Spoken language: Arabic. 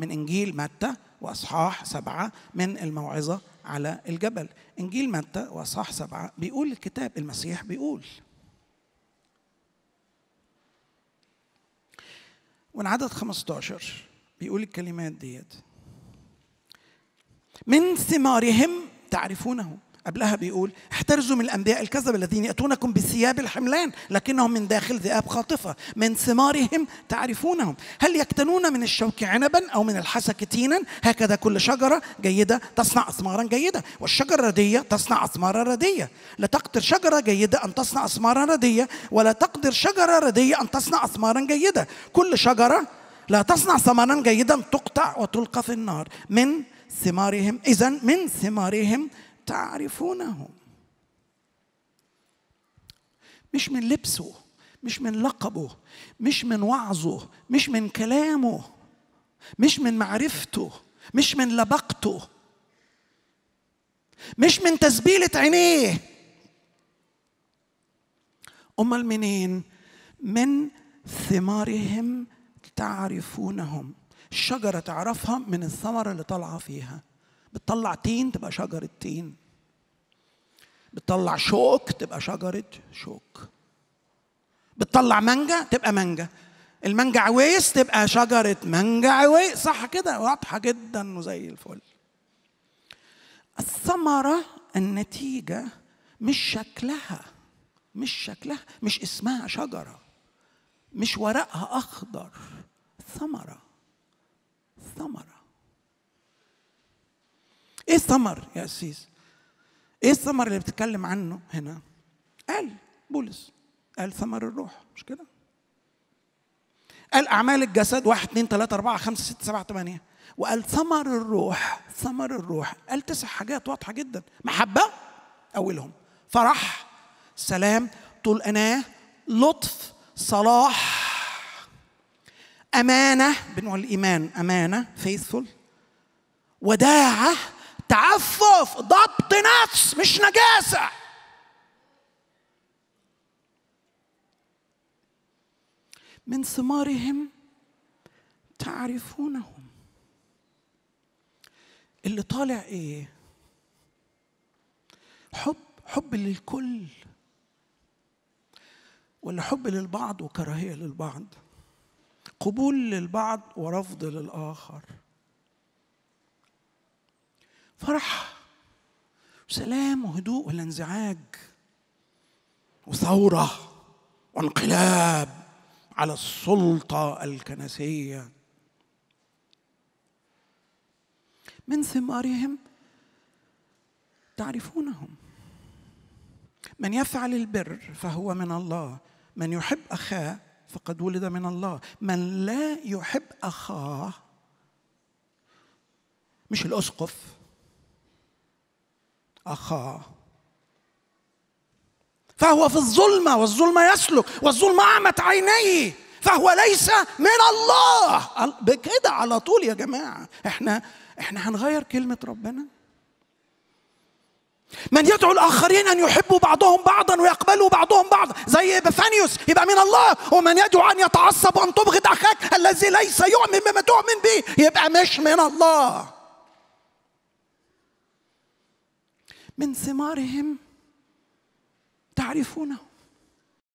من إنجيل متى وأصحاح سبعة من الموعظة على الجبل إنجيل متى وأصحاح سبعة بيقول الكتاب المسيح بيقول من عدد 15 بيقول الكلمات ديت من ثمارهم تعرفونه قبلها بيقول احترزوا من الانبياء الكذب الذين ياتونكم بثياب الحملان لكنهم من داخل ذئاب خاطفه من ثمارهم تعرفونهم هل يكتنون من الشوك عنبا او من الحسك تينا هكذا كل شجره جيده تصنع اثمارا جيده والشجره الرديه تصنع اثمارا رديه لا تقدر شجره جيده ان تصنع اثمارا رديه ولا تقدر شجره رديه ان تصنع اثمارا جيده كل شجره لا تصنع ثمرا جيدا تقطع وتلقى في النار من ثمارهم اذا من ثمارهم تعرفونه مش من لبسه مش من لقبه مش من وعظه مش من كلامه مش من معرفته مش من لبقته مش من تسبيلة عينيه أمال منين؟ من ثمارهم تعرفونهم الشجرة تعرفها من الثمرة اللي طالعة فيها بتطلع تين تبقى شجرة تين بتطلع شوك تبقى شجرة شوك بتطلع مانجا تبقى مانجا المانجا عويس تبقى شجرة مانجا عويس صح كده واضحة جدا وزي الفل الثمرة النتيجة مش شكلها مش شكلها مش اسمها شجرة مش ورقها أخضر ثمرة ثمرة إيه الثمر يا أسيس؟ ايه الثمر اللي بتتكلم عنه هنا قال بولس قال ثمر الروح مش كده قال اعمال الجسد واحد 2 3 اربعه خمسه سته سبعه ثمانيه وقال ثمر الروح ثمر الروح قال تسع حاجات واضحه جدا محبه اولهم فرح سلام طول اناه لطف صلاح امانه بنقول الايمان امانه فيثفل وداعه تعفف ضبط نفس مش نجاسه من ثمارهم تعرفونهم اللي طالع ايه حب حب للكل ولا حب للبعض وكراهيه للبعض قبول للبعض ورفض للاخر فرح وسلام وهدوء ولا انزعاج وثورة وانقلاب على السلطة الكنسية من ثمارهم تعرفونهم من يفعل البر فهو من الله من يحب اخاه فقد ولد من الله من لا يحب اخاه مش الاسقف أخاه فهو في الظلمة والظلمة يسلك والظلمة أعمت عينيه فهو ليس من الله بكده على طول يا جماعة احنا احنا هنغير كلمة ربنا من يدعو الآخرين أن يحبوا بعضهم بعضا ويقبلوا بعضهم بعضا زي بفانيوس يبقى من الله ومن يدعو أن يتعصب وأن تبغض أخاك الذي ليس يؤمن بما تؤمن به يبقى مش من الله من ثمارهم تعرفونه